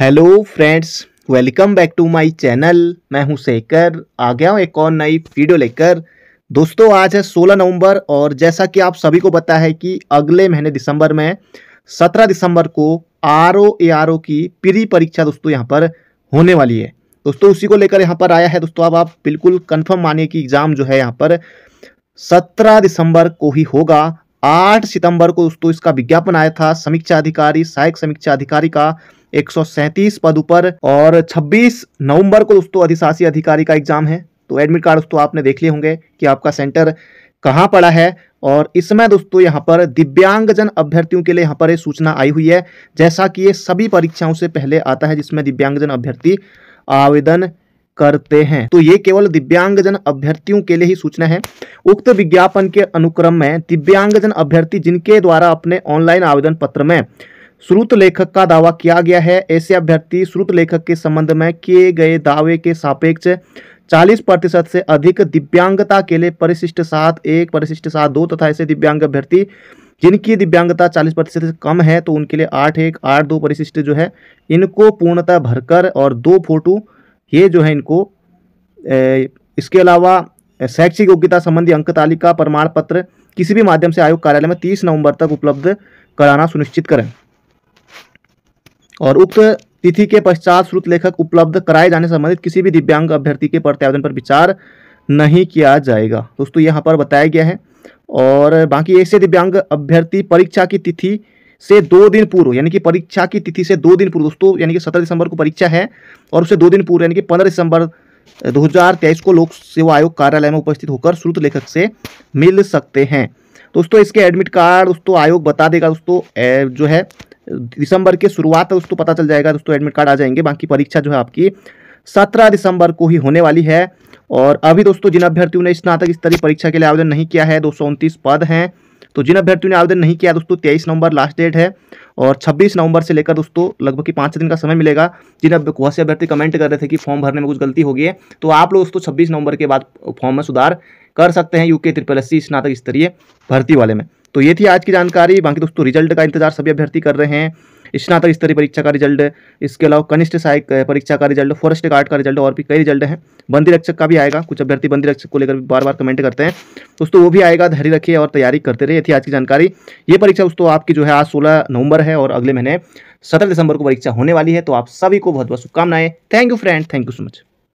hello friends welcome back to my channel मैं हूं शेखर आ गया हूं एक और नई वीडियो लेकर दोस्तों आज है 16 नवंबर और जैसा कि आप सभी को पता है कि अगले महीने दिसंबर में 17 दिसंबर को R O A R O की प्री परीक्षा दोस्तों यहां पर होने वाली है दोस्तों उसी को लेकर यहाँ पर आया है दोस्तों अब आप बिल्कुल कन्फर्म मानिए कि एग्ज़ाम जो है यहाँ पर सत्रह दिसंबर को ही होगा आठ सितंबर को दोस्तों इसका विज्ञापन आया था समीक्षा अधिकारी सहायक समीक्षा अधिकारी का एक पद ऊपर और 26 नवंबर को दोस्तों अधिशासी अधिकारी का एग्जाम है तो एडमिट कार्ड दोस्तों आपने देख लिए होंगे कि आपका सेंटर कहाँ पड़ा है और इसमें दोस्तों यहाँ पर दिव्यांगजन अभ्यर्थियों के लिए यहाँ पर ये सूचना आई हुई है जैसा कि ये सभी परीक्षाओं से पहले आता है जिसमें दिव्यांगजन अभ्यर्थी आवेदन करते हैं तो ये केवल दिव्यांगजन अभ्यर्थियों के लिए ही सूचना है उक्त विज्ञापन के अनुक्रम में दिव्यांगजन अभ्यर्थी जिनके द्वारा अपने ऑनलाइन आवेदन पत्र में श्रुत लेखक का दावा किया गया है ऐसे अभ्यर्थी श्रुत लेखक के संबंध में किए गए दावे के सापेक्ष चालीस प्रतिशत से अधिक दिव्यांगता के लिए परिशिष्ट सात एक परिशिष्ट सात दो तथा ऐसे दिव्यांग अभ्यर्थी जिनकी दिव्यांगता 40 प्रतिशत से कम है तो उनके लिए आठ एक आठ दो परिशिष्ट जो है इनको पूर्णतः भरकर और दो फोटो ये जो है इनको ए, इसके अलावा शैक्षिक योग्यता संबंधी अंक तालिका प्रमाण पत्र किसी भी माध्यम से आयोग कार्यालय में 30 नवंबर तक उपलब्ध कराना सुनिश्चित करें और उक्त तिथि के पश्चात श्रुत लेखक उपलब्ध कराए जाने संबंधित किसी भी दिव्यांग अभ्यर्थी के प्रत्यावेदन पर विचार नहीं किया जाएगा दोस्तों यहाँ पर बताया गया है और बाकी ऐसे दिव्यांग अभ्यर्थी परीक्षा की तिथि से दो दिन पूर्व यानी कि परीक्षा की तिथि से दो दिन पूर्व दोस्तों यानी कि सत्रह दिसंबर को परीक्षा है और उससे दो दिन पूर्व यानी कि पंद्रह दिसंबर 2023 को लोक सेवा आयोग कार्यालय में उपस्थित होकर श्रुत लेखक से मिल सकते हैं दोस्तों इसके एडमिट कार्ड दोस्तों आयोग बता देगा दोस्तों जो है दिसंबर के शुरुआत है पता चल जाएगा दोस्तों एडमिट कार्ड आ जाएंगे बाकी परीक्षा जो है आपकी सत्रह दिसंबर को ही होने वाली है और अभी दोस्तों जिन अभ्यर्थियों ने स्नातक स्तरीय परीक्षा के लिए आवेदन नहीं किया है दो पद हैं तो जिन अभ्यर्थियों ने आवेदन नहीं किया दोस्तों तेईस नवंबर लास्ट डेट है और 26 नवंबर से लेकर दोस्तों लगभग की पाँच दिन का समय मिलेगा जिन अब बहुत से अभ्यर्थी कमेंट कर रहे थे कि फॉर्म भरने में कुछ गलती हो गई है तो आप लोग दोस्तों छब्बीस नवंबर के बाद फॉर्म में सुधार कर सकते हैं यूके त्रिपल एस स्नातक स्तरीय भर्ती वाले में तो ये थी आज की जानकारी बाकी दोस्तों रिजल्ट का इंतजार सभी अभ्यर्थी कर रहे हैं स्नातक स्तरीय परीक्षा का रिजल्ट इसके अलावा कनिष्ठ सहायक परीक्षा का रिजल्ट फॉरेस्ट गार्ड का रिजल्ट और भी कई रिजल्ट हैं बंदी रक्षक का भी आएगा कुछ अभ्यर्थी बंदी रक्षक को लेकर बार बार कमेंट करते हैं दोस्तों वो भी आएगा धैर्य रखिए और तैयारी करते रहे थी आज की जानकारी ये परीक्षा दोस्तों आपकी जो है आज सोलह नवंबर है और अगले महीने सत्रह दिसंबर को परीक्षा होने वाली है तो आप सभी को बहुत बहुत शुभकामनाएं thank you friend thank you so much